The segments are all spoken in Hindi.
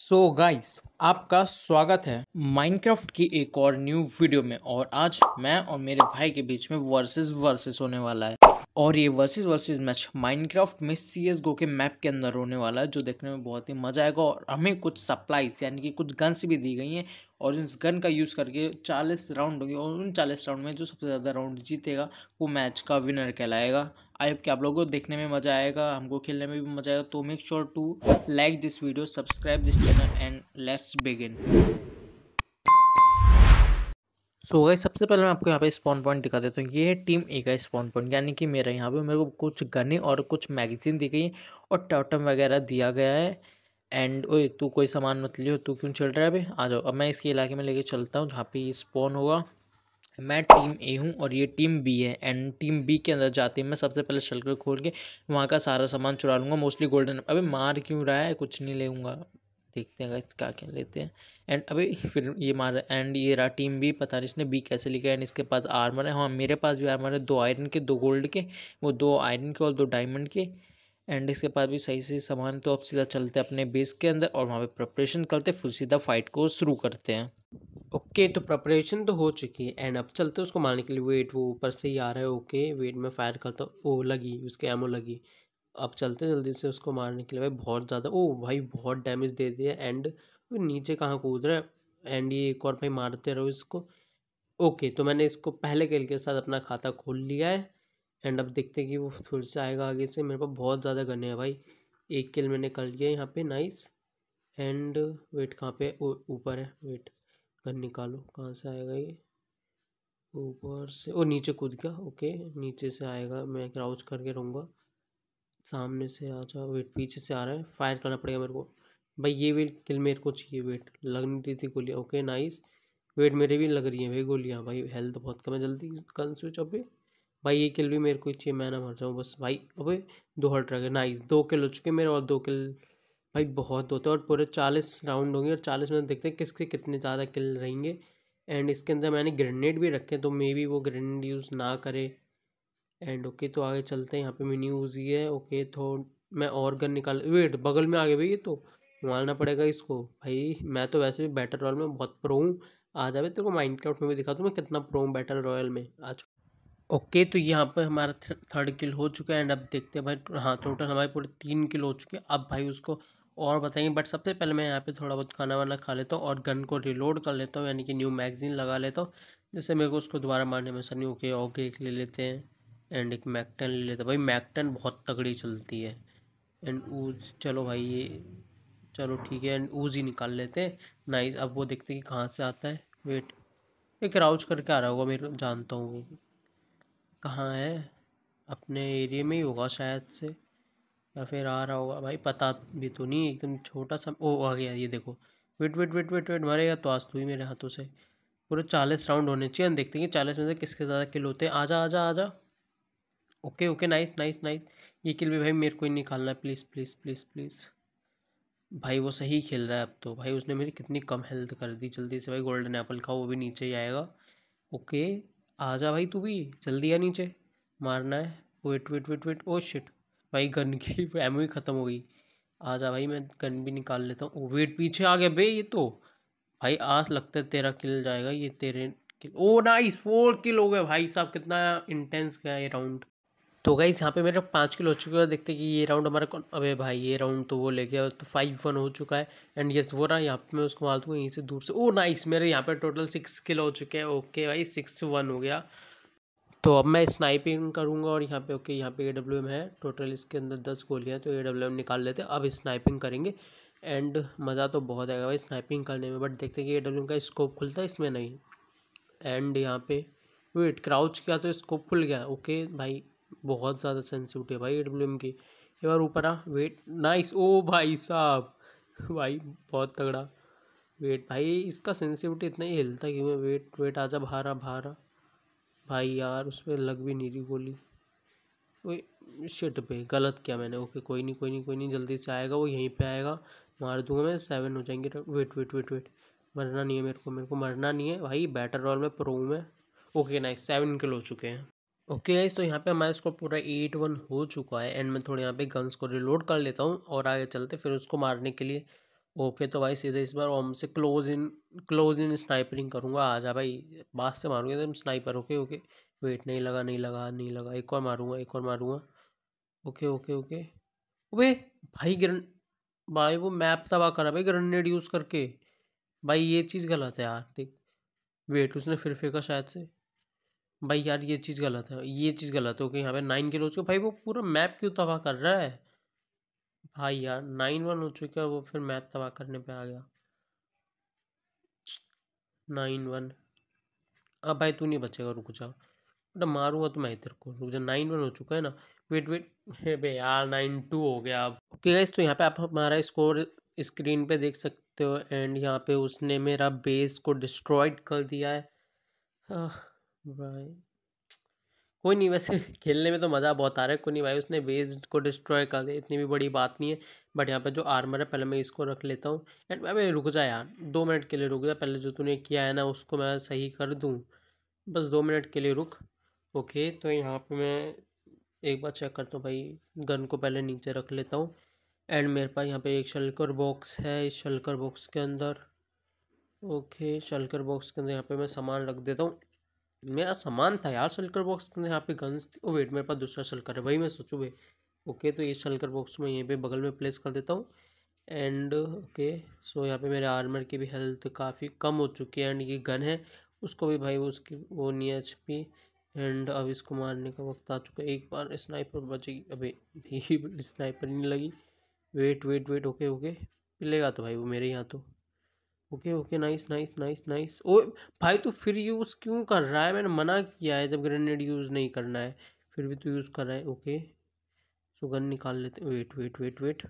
सो so गाइस आपका स्वागत है माइनक्राफ्ट की एक और न्यू वीडियो में और आज मैं और मेरे भाई के बीच में वर्सेस वर्सेस होने वाला है और ये वर्सेस वर्सेस मैच माइनक्राफ्ट में सी एस गो के मैप के अंदर होने वाला है जो देखने में बहुत ही मज़ा आएगा और हमें कुछ सप्लाईज यानी कि कुछ गन्स भी दी गई हैं और उस गन का यूज़ करके चालीस राउंड होंगे और उन चालीस राउंड में जो सबसे ज़्यादा राउंड जीतेगा वो मैच का विनर कहलाएगा आई होप कि आप लोगों को देखने में मज़ा आएगा हमको खेलने में भी मज़ा आएगा तो make sure to like this video subscribe this channel and let's begin so so गई सबसे पहले मैं आपको यहाँ पे स्पॉन पॉइंट दिखा देता हूँ ये है टीम ए का स्पॉन पॉइंट यानी कि मेरा यहाँ पे मेरे को कुछ गने और कुछ मैगजीन दी गई और टॉटम वगैरह दिया गया है एंड ओए तू कोई सामान मत लियो तू क्यों चल रहा है अभी आ जाओ अब मैं इसके इलाके में लेके चलता हूँ जहाँ पे ये स्पॉन होगा मैं टीम ए हूँ और ये टीम बी है एंड टीम बी के अंदर जाते हूँ मैं सबसे पहले शल्कर खोल के वहाँ का सारा सामान चुरा लूँगा मोस्टली गोल्डन अभी मार क्यों रहा है कुछ नहीं लेगा देखते हैं गाइस क्या क्या लेते हैं एंड अभी फिर ये मार एंड ये रहा टीम भी पता नहीं इसने बी कैसे लिखा है एंड इसके पास आर्मर है हाँ मेरे पास भी आर्मर है दो आयरन के दो गोल्ड के वो दो आयरन के और दो डायमंड के एंड इसके पास भी सही से सामान तो अब सीधा चलते हैं अपने बेस के अंदर और वहाँ पर प्रपरेशन करते फिर सीधा फाइट को शुरू करते हैं ओके okay, तो प्रपरेशन तो हो चुकी है एंड अब चलते हैं उसको मारने के लिए वेट वो ऊपर से ही आ रहा है ओके okay, वेट में फायर करता हूँ ओ लगी उसके एमओ लगी अब चलते जल्दी से उसको मारने के लिए भाई बहुत ज़्यादा ओ भाई बहुत डैमेज दे दिया एंड नीचे कहाँ कूद रहा है एंड ये एक और भाई मारते रहो इसको ओके तो मैंने इसको पहले खेल के साथ अपना खाता खोल लिया है एंड अब देखते हैं कि वो फिर से आएगा आगे से मेरे पास बहुत ज़्यादा गने हैं भाई एक किल मैंने कर लिया यहाँ पे नाइस एंड वेट कहाँ पे ऊपर है वेट गन निकालो कहाँ से आएगा ये ऊपर से ओ नीचे कूद गया ओके नीचे से आएगा मैं क्राउच करके रहूँगा सामने से आ जाओ वेट पीछे से आ रहा है फायर करना पड़ेगा मेरे को भाई ये वेट किल मेरे को चाहिए वेट लग नहीं दी थी गोलियाँ ओके नाइस वेट मेरे भी लग रही है भाई गोलियाँ भाई हेल्थ बहुत कम है जल्दी कल स्विच अब भाई ये किल भी मेरे को चाहिए मैं ना मर जाऊँ बस भाई अबे दो हट रह गए नाइस दो किल हो चुके मेरे और दो किल भाई बहुत होते तो हैं और पूरे चालीस राउंड होंगे और चालीस में देखते हैं किसके कितने ज़्यादा किल रहेंगे एंड इसके अंदर मैंने ग्रेनेड भी रखे तो मे बी वो ग्रेनेड यूज़ ना करे एंड ओके तो आगे चलते हैं यहाँ पे मेन्यू यूज़ ही है ओके तो मैं और गन निकाल वेट बगल में आ गए भाई ये तो मारना पड़ेगा इसको भाई मैं तो वैसे भी बैटल रॉयल में बहुत प्रो हूँ आ जाए तेरे को माइंड माइनक्राफ्ट में भी दिखा दूँ मैं कितना प्रो हूँ बैटल रॉयल में आज ओके तो यहाँ पर हमारा थर्ड किल हो चुका है एंड अब देखते हैं भाई हाँ टोटल हमारे पूरे तीन किल हो चुके हैं अब भाई उसको और बताएंगे बट सबसे पहले मैं यहाँ पे थोड़ा बहुत खाना वाना खा लेता हूँ और गन को रिलोड कर लेता हूँ यानी कि न्यू मैगजीन लगा लेता हूँ जिससे मेरे को उसको दोबारा मारने में आसानी ओके ओके एक ले लेते हैं एंड एक मैक्टन ले लेता भाई मैक्टन बहुत तगड़ी चलती है एंड ऊज चलो भाई ये चलो ठीक है एंड ऊज ही निकाल लेते हैं नाइस अब वो देखते हैं कि कहाँ से आता है वेट एक राउच करके आ रहा होगा मेरे जानता हूँ वो कहाँ है अपने एरिया में ही होगा शायद से या फिर आ रहा होगा भाई पता भी तो नहीं एकदम छोटा सा ओ आ गया ये देखो wait wait wait wait wait मरेगा तो आज तू ही मेरे हाथों से पूरे चालीस राउंड होने चाहिए हम देखते हैं कि चालीस में से किसके ज़्यादा किल होते हैं आ आ जा जा आ जा okay okay nice nice nice ये किल भी भाई मेरे को ही निकालना है प्लीज़ प्लीज़ प्लीज़ प्लीज़ भाई वो सही खेल रहा है अब तो भाई उसने मेरी कितनी कम हेल्थ कर दी जल्दी से भाई गोल्डन एप्पल खाओ वो भी नीचे ही आएगा ओके आ जा भाई तू भी जल्दी आ नीचे मारना है wait wait wait wait oh shit भाई गन की एमओ ही ख़त्म हो गई आ जा भाई मैं गन भी निकाल लेता हूँ वेट oh, पीछे आ गया बे ये तो भाई आस लगता है तेरा किल जाएगा ये तेरे किल ओ नाइस फोर किल हो गया भाई साहब कितना इंटेंस गया ये राउंड तो गाइस यहाँ पे मेरा पाँच किलो हो चुका है देखते कि ये राउंड हमारा कौन अबे भाई ये राउंड तो वो ले गया तो फाइव वन हो चुका है एंड यस वो रहा यहाँ पे मैं उसको मार दूँगा यहीं से दूर से ओ oh, नाइस मेरे यहाँ पे टोटल सिक्स किलो हो चुके हैं ओके भाई सिक्स वन हो गया तो अब मैं स्नाइपिंग करूँगा और यहाँ पे ओके यहाँ पे ए डब्ल्यू एम है टोटल इसके अंदर दस गोलियाँ तो ए डब्ल्यू एम निकाल लेते हैं अब स्नाइपिंग करेंगे एंड मज़ा तो बहुत आएगा भाई स्नाइपिंग करने में बट देखते हैं कि ए डब्ल्यू एम का स्कोप खुलता है इसमें नहीं एंड यहाँ पे वेट क्राउच किया तो स्कोप खुल गया ओके भाई बहुत ज़्यादा सेंसिटिव है भाई ए डब्ल्यू एम की एक बार ऊपर आ वेट नाइस ओ भाई साहब भाई बहुत तगड़ा वेट भाई इसका सेंसिटिविटी इतना ही हिलता क्यों वेट वेट वेट जा भारा भारा भाई यार उस पर लग भी नहीं रही गोली ओए शिट पे गलत किया मैंने ओके कोई नहीं कोई नहीं कोई नहीं जल्दी से आएगा वो यहीं पे आएगा मार दूंगा मैं सेवन हो जाएंगे वेट वेट वेट वेट मरना नहीं है मेरे को मेरे को मरना नहीं है भाई बैटर रॉल में प्रो में ओके नाइस सेवन किल हो चुके हैं ओके okay, तो यहाँ पे हमारा इसको पूरा एट वन हो चुका है एंड मैं थोड़े यहाँ पे गन्स को रिलोड कर लेता हूँ और आगे चलते फिर उसको मारने के लिए ओके तो भाई सीधे इस बार ओम से क्लोज इन क्लोज इन स्नाइपरिंग करूँगा आ जा भाई बात से मारूंगा एकदम स्नाइपर ओके ओके वेट नहीं लगा नहीं लगा नहीं लगा एक और मारूंगा एक और मारूंगा ओके ओके ओके ओके भाई ग्रन भाई वो मैप तबाह करा भाई ग्रेनेड यूज़ करके भाई ये चीज़ गलत है यार ठीक वेट उसने फिर फेंका शायद से भाई यार ये चीज़ गलत है ये चीज़ गलत है ओके यहाँ पे नाइन किल हो चुके भाई वो पूरा मैप क्यों तबाह कर रहा है भाई यार नाइन वन हो चुका है वो फिर मैप तबाह करने पे आ गया नाइन वन अब भाई तू नहीं बचेगा रुक जा बेटा मतलब मारूंगा तो मैं इधर को रुक जा नाइन वन हो चुका है ना वेट वेट भाई यार नाइन टू हो गया अब ओके गाइस तो यहाँ पे आप हमारा स्कोर स्क्रीन पे देख सकते हो एंड यहाँ पे उसने मेरा बेस को डिस्ट्रॉयड कर दिया है भाई कोई नहीं वैसे खेलने में तो मज़ा बहुत आ रहा है कोई नहीं भाई उसने वेज को डिस्ट्रॉय कर दिया इतनी भी बड़ी बात नहीं है बट यहाँ पर जो आर्मर है पहले मैं इसको रख लेता हूँ एंड मैं भाई रुक जा यार दो मिनट के लिए रुक जा पहले जो तूने किया है ना उसको मैं सही कर दूँ बस दो मिनट के लिए रुक ओके तो यहाँ पर मैं एक बार चेक करता हूँ भाई गन को पहले नीचे रख लेता हूँ एंड मेरे पास यहाँ पर एक शल्कर बॉक्स है इस शल्कर बॉक्स के अंदर ओके शल्कर बॉक्स के अंदर यहाँ पे मैं सामान रख देता हूँ मेरा सामान था यार सल्कर बॉक्स यहाँ पे गन्स थी ओ वेट मेरे पास दूसरा सल्कर है वही मैं सोचूँ भाई ओके तो ये सल्कर बॉक्स में यहीं पे बगल में प्लेस कर देता हूँ एंड ओके सो यहाँ पे मेरे आर्मर की भी हेल्थ काफ़ी कम हो चुकी है एंड ये गन है उसको भी भाई वो उसकी वो नहीं है एच पी एंड अब इसको मारने का वक्त आ चुका है एक बार स्नाइपर बचेगी अभी स्नाइपर नहीं लगी wait wait wait okay okay मिलेगा तो भाई वो मेरे यहाँ तो okay okay nice nice nice nice ओ भाई तो फिर यूज़ क्यों कर रहा है मैंने मना किया है जब ग्रेनेड यूज़ नहीं करना है फिर भी तो यूज़ कर रहा है ओके सो गन निकाल लेते वेट वेट वेट वेट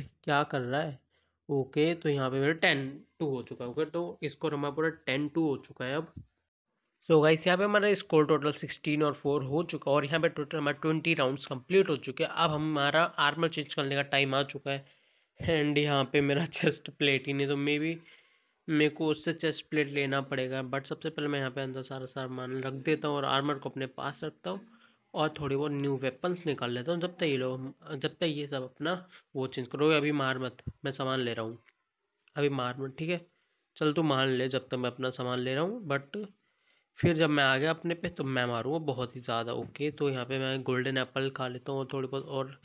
क्या कर रहा है ओके तो यहाँ पे मेरा टेन टू हो चुका है ओके तो इसको हमारा पूरा टेन टू हो चुका है अब सो so गाइस यहाँ पे हमारा स्कोर टोटल सिक्सटीन और फोर हो चुका है और यहाँ पे टोटल हमारा ट्वेंटी राउंड्स कंप्लीट हो चुके हैं अब हमारा आर्मर चेंज करने का टाइम आ चुका है हैंड यहाँ पे मेरा चेस्ट प्लेट ही नहीं तो मे भी मेरे को उससे चेस्ट प्लेट लेना पड़ेगा बट सबसे पहले मैं यहाँ पे अंदर सारा सामान रख देता हूँ और आर्मर को अपने पास रखता हूँ और थोड़ी बहुत न्यू वेपन्स निकाल लेता हूँ जब तक ये लोग जब तक ये सब अपना वो चेंज करो अभी मार मत मैं सामान ले रहा हूँ अभी मार मत ठीक है चल तू मान ले जब तक मैं अपना सामान ले रहा हूँ बट फिर जब मैं आ गया अपने पे तो मैं मारूँगा बहुत ही ज़्यादा ओके तो यहाँ पे मैं गोल्डन एप्पल खा लेता हूँ और थोड़ी बहुत और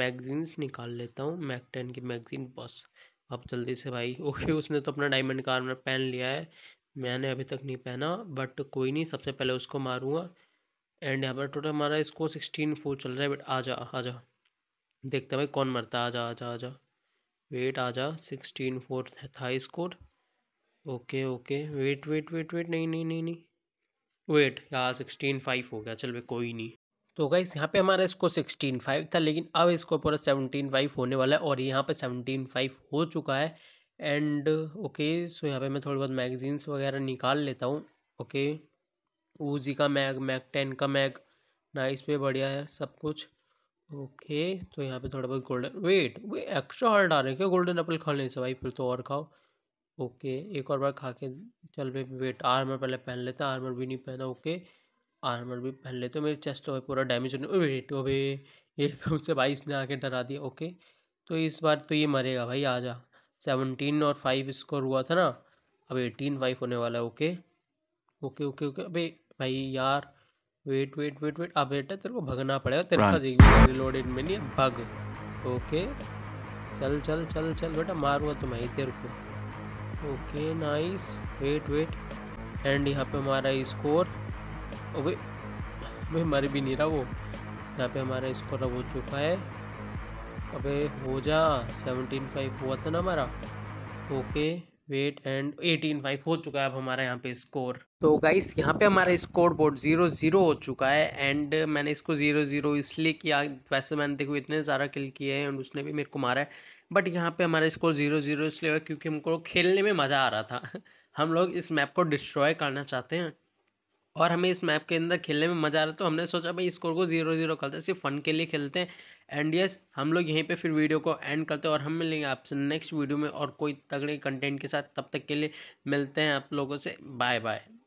मैगजीन्स निकाल लेता हूँ मैक टेन की मैगजीन बस अब जल्दी से भाई ओके उसने तो अपना डायमंड कार में पहन लिया है मैंने अभी तक नहीं पहना बट कोई नहीं सबसे पहले उसको मारूँगा एंड यहाँ पर टोटल हमारा इसको सिक्सटीन फोर चल रहा है बट आ जा आ जा देखते भाई कौन मरता आ जा आ जा आ जा वेट आ जा सिक्सटीन फोर था, था score okay okay wait wait wait wait नहीं नहीं नहीं नहीं वेट यार सिक्सटीन फाइव हो गया चल भाई कोई नहीं तो गाइस यहाँ पे हमारा इसको सिक्सटीन फाइव था लेकिन अब इसको पूरा सेवनटीन फाइव होने वाला है और यहाँ पे सेवनटीन फाइव हो चुका है एंड ओके सो यहाँ पे मैं थोड़ी बहुत मैगजीन्स वगैरह निकाल लेता हूँ ओके ऊजी का मैग मैग टेन का मैग नाइस पे बढ़िया है सब कुछ ओके तो यहाँ पे थोड़ा बहुत golden wait way extra hard आ रहे हैं क्या गोल्डन एप्पल खा लें से भाई फिर तो और खाओ ओके एक और बार खा के चल पे वेट आर्मर पहले पहन लेता आर्मर भी नहीं पहना ओके आर्मर भी पहन लेते मेरे चेस्ट भाई तो पूरा डैमेज होने वेट हो भाई ये तो उससे भाई इसने आके डरा दिया ओके तो इस बार तो ये मरेगा भाई आ जा सेवनटीन और फाइव स्कोर हुआ था ना अब एटीन फाइव होने वाला है ओके ओके ओके ओके अबे भाई यार वेट वेट वेट वेट अब बेटा तेरे को भगना पड़ेगा तेरे पास एक भी रिलोडेड में नहीं भग ओके चल चल चल चल बेटा मारूंगा तुम्हें तो तेरे को okay nice wait wait and यहाँ पे हमारा स्कोर ओके अबे मर भी नहीं रहा वो यहाँ पे हमारा स्कोर अब हो चुका है अबे हो जा सेवनटीन फाइव हुआ था ना हमारा okay wait and eighteen five हो चुका है अब हमारा यहाँ पे स्कोर तो गाइस यहाँ पे हमारा स्कोर बोर्ड जीरो जीरो हो चुका है एंड मैंने इसको जीरो जीरो इसलिए किया वैसे मैंने देखो इतने ज़्यादा किल किए हैं एंड उसने भी मेरे को मारा है बट यहाँ पे हमारा स्कोर ज़ीरो ज़ीरो इसलिए हुआ क्योंकि हमको खेलने में मज़ा आ रहा था हम लोग इस मैप को डिस्ट्रॉय करना चाहते हैं और हमें इस मैप के अंदर खेलने में मज़ा आ रहा तो हमने सोचा भाई स्कोर को ज़ीरो ज़ीरो करते सिर्फ फन के लिए खेलते हैं एंड यस हम लोग यहीं पे फिर वीडियो को एंड करते हैं और हम मिलेंगे आपसे नेक्स्ट वीडियो में और कोई तगड़े कंटेंट के साथ तब तक के लिए मिलते हैं आप लोगों से बाय बाय